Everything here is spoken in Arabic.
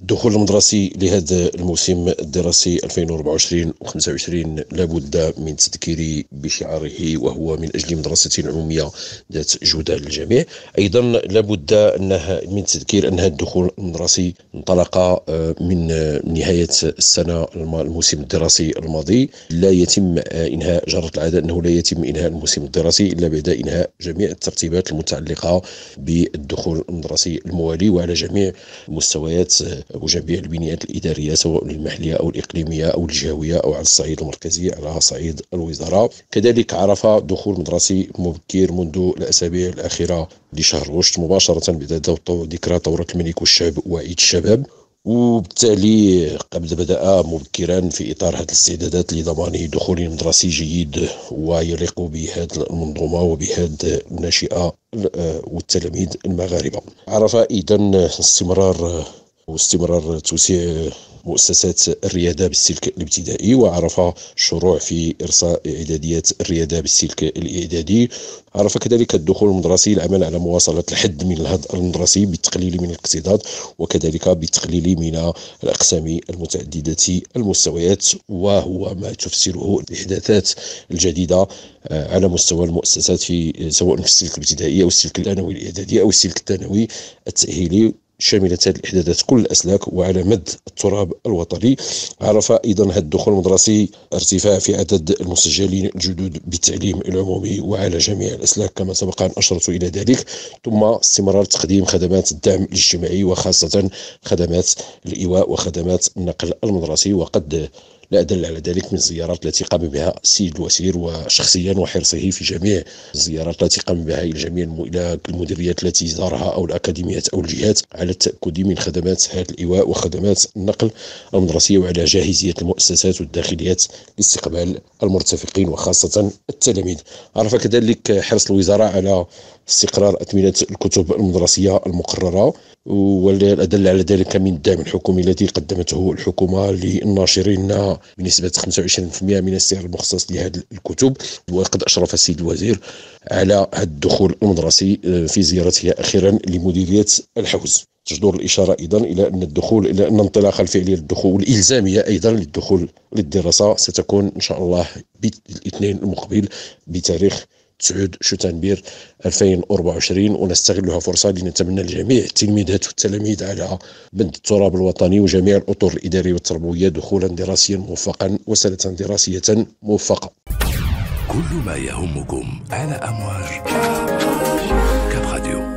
الدخول المدرسي لهذا الموسم الدراسي 2024 و25 لابد من تذكيري بشعاره وهو من اجل مدرسه عموميه ذات جوده للجميع ايضا لابد انها من تذكير ان هذا الدخول المدرسي انطلق آه، من نهايه السنه الموسم الدراسي الماضي لا يتم آه، انهاء جره العاده انه لا يتم انهاء الموسم الدراسي الا بعد انهاء جميع الترتيبات المتعلقه بالدخول المدرسي الموالي وعلى جميع مستويات وجميع البنيات الإدارية سواء المحلية أو الإقليمية أو الجهوية أو على الصعيد المركزي على صعيد الوزارة كذلك عرف دخول مدرسي مبكر منذ الأسابيع الأخيرة لشهر غشت مباشرة بعد ذكرى ثورة الملك والشعب وعيد الشباب وبالتالي قبل بدأ مبكرا في إطار هذه الاستعدادات لضمان دخول مدرسي جيد ويليق بهذه المنظومة وبهذه الناشئة آه، والتلاميذ المغاربة عرف إذا استمرار واستمرار توسيع مؤسسات الرياده بالسلك الابتدائي وعرف الشروع في ارساء اعداديات الرياده بالسلك الاعدادي عرف كذلك الدخول المدرسي العمل على مواصله الحد من الهدر المدرسي بالتقليل من الاقتصادات وكذلك بالتقليل من الاقسام المتعدده المستويات وهو ما تفسره الاحداثات الجديده آه، على مستوى المؤسسات في سواء في السلك الابتدائي او السلك الثانوي الاعدادي او السلك الثانوي التاهيلي شملت هذه الإحداثات كل الأسلاك وعلى مد التراب الوطني عرف أيضا هذا الدخول المدرسي ارتفاع في عدد المسجلين الجدد بالتعليم العمومي وعلى جميع الأسلاك كما سبق أن أشرت إلى ذلك ثم استمرار تقديم خدمات الدعم الاجتماعي وخاصة خدمات الإيواء وخدمات النقل المدرسي وقد لا أدل على ذلك من الزيارات التي قام بها السيد الوزير وشخصيا وحرصه في جميع الزيارات التي قام بها إلى جميع إلى المديريات التي زارها أو الأكاديميات أو الجهات على التأكد من خدمات هذا الإيواء وخدمات النقل المدرسية وعلى جاهزية المؤسسات والداخليات لاستقبال المرتفقين وخاصة التلاميذ عرف كذلك حرص الوزارة على استقرار أثمنة الكتب المدرسية المقررة والأدل على ذلك من الدعم الحكومي الذي قدمته الحكومة للناشرين بنسبة 25% من السعر المخصص لهذه الكتب وقد أشرف السيد الوزير على هذا الدخول المدرسي آه، في زيارته أخيرا لمديرية الحوز تجدر الإشارة أيضا إلى أن الدخول إلى أن الانطلاقة الفعلية للدخول والإلزامية أيضا للدخول للدراسة ستكون إن شاء الله بالاثنين المقبل بتاريخ 9 شتنبير 2024 ونستغلها فرصه لنتمنى لجميع التلميذات والتلاميذ على بند التراب الوطني وجميع الاطر الاداريه والتربويه دخولا دراسيا موفقا وسنه دراسيه موفقه. كل ما يهمكم على امواج كاب راديو